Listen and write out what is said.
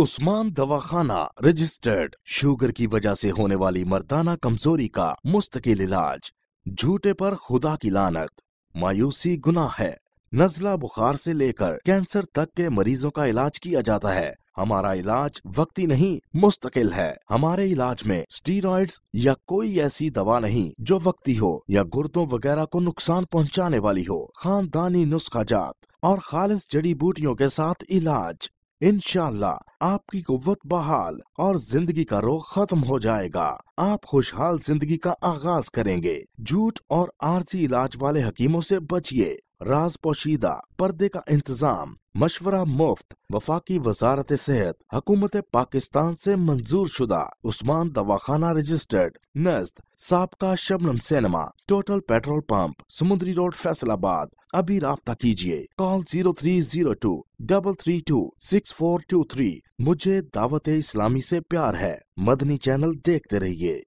उस्मान दवाखाना registered sugar की वजह से होने वाली मर्दाना कमजोरी का मुस्तकिल इलाज झूठे पर खुदा की लानत मायूसी गुना है नजला बुखार से लेकर कैंसर तक के मरीजों का इलाज किया जाता है हमारा इलाज वक्ती नहीं मुस्तकिल है हमारे इलाज में स्टीरॉइड्स या कोई ऐसी दवा नहीं जो वक्ती हो या गुर्दों वगैरह को नुकसान पहुंचाने वाली हो खानदानी नुस्खा जात और खालिश जड़ी बूटियों के साथ इलाज इनशाला आपकी कुत बहाल और जिंदगी का रोग खत्म हो जाएगा आप खुशहाल जिंदगी का आगाज करेंगे झूठ और आरसी इलाज वाले हकीमों से बचिए राज पोशीदा पर्दे का इंतजाम मशवरा मुफ्त वफाकी वजारत सेहत हकूमत पाकिस्तान से मंजूर शुदा उस्मान दवाखाना रजिस्टर्ड नस्त सबका Shabnam cinema total petrol pump Samundri road Faisalabad अभी रबता कीजिए call zero three zero two double three two six four two three मुझे दावत इस्लामी से प्यार है मदनी चैनल देखते रहिए